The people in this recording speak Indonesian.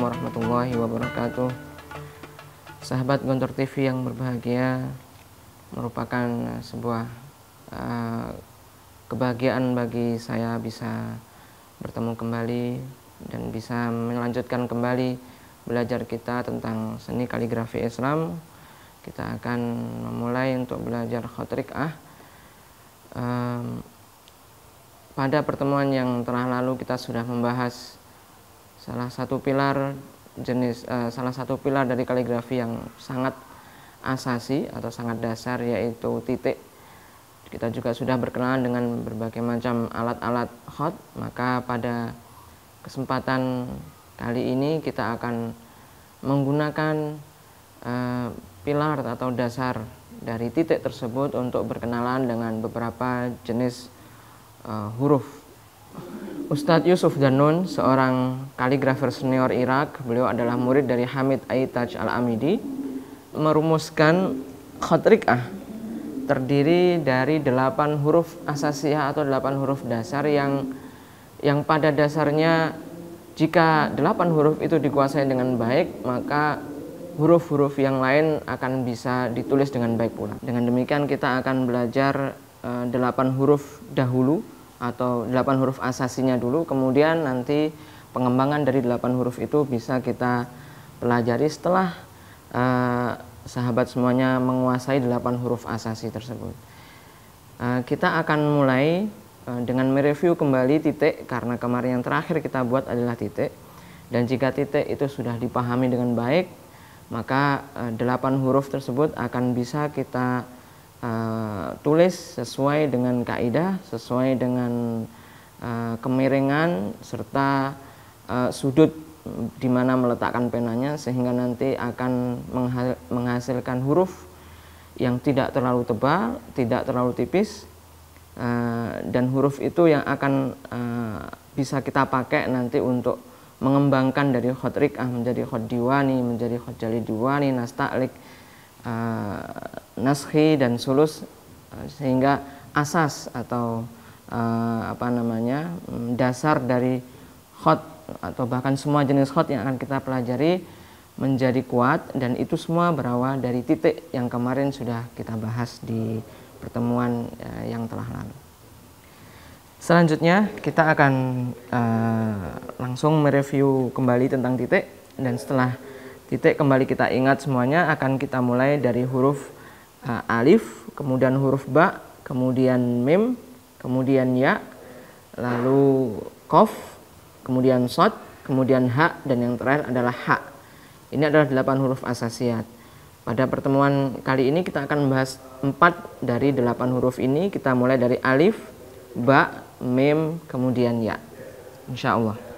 Assalamualaikum warahmatullahi wabarakatuh Sahabat Gontor TV yang berbahagia Merupakan eh, sebuah uh, kebahagiaan bagi saya bisa bertemu kembali Dan bisa melanjutkan kembali belajar kita tentang seni kaligrafi Islam Kita akan memulai untuk belajar ah um, pada pertemuan yang telah lalu kita sudah membahas salah satu pilar jenis uh, salah satu pilar dari kaligrafi yang sangat asasi atau sangat dasar yaitu titik kita juga sudah berkenalan dengan berbagai macam alat-alat hot maka pada kesempatan kali ini kita akan menggunakan uh, pilar atau dasar dari titik tersebut untuk berkenalan dengan beberapa jenis uh, huruf Ustadz Yusuf Danun, seorang kaligrafer senior Irak, beliau adalah murid dari Hamid Aitaj Al-Amidi, merumuskan khotrikah terdiri dari delapan huruf asasiah atau delapan huruf dasar yang yang pada dasarnya jika delapan huruf itu dikuasai dengan baik maka huruf-huruf yang lain akan bisa ditulis dengan baik pula. Dengan demikian kita akan belajar eh, delapan huruf dahulu atau delapan huruf asasinya dulu kemudian nanti pengembangan dari delapan huruf itu bisa kita pelajari setelah eh, sahabat semuanya menguasai delapan huruf asasi tersebut eh, kita akan mulai eh, dengan mereview kembali titik karena kemarin yang terakhir kita buat adalah titik dan jika titik itu sudah dipahami dengan baik maka eh, delapan huruf tersebut akan bisa kita eh, tulis sesuai dengan kaidah, sesuai dengan uh, kemiringan serta uh, sudut di mana meletakkan penanya sehingga nanti akan menghasilkan huruf yang tidak terlalu tebal, tidak terlalu tipis eh, dan huruf itu yang akan bisa kita pakai nanti untuk mengembangkan dari khot rikah menjadi khot diwani, menjadi khot jali diwani, nasta'lik, uh, naskhi dan sulus Eh, sehingga asas atau uh, apa namanya mm, dasar dari khot atau bahkan semua jenis khot yang akan kita pelajari menjadi kuat dan itu semua berawal dari titik yang kemarin sudah kita bahas di pertemuan uh, yang telah lalu. Selanjutnya kita akan uh, langsung mereview kembali tentang titik dan setelah titik kembali kita ingat semuanya akan kita mulai dari huruf uh, alif, kemudian huruf ba, kemudian mim, kemudian ya, lalu kof, kemudian sod, kemudian ha, dan yang terakhir adalah ha. Ini adalah delapan huruf asasiat. Pada pertemuan kali ini kita akan membahas empat dari delapan huruf ini. Kita mulai dari alif, ba, mim, kemudian ya. Insya Allah.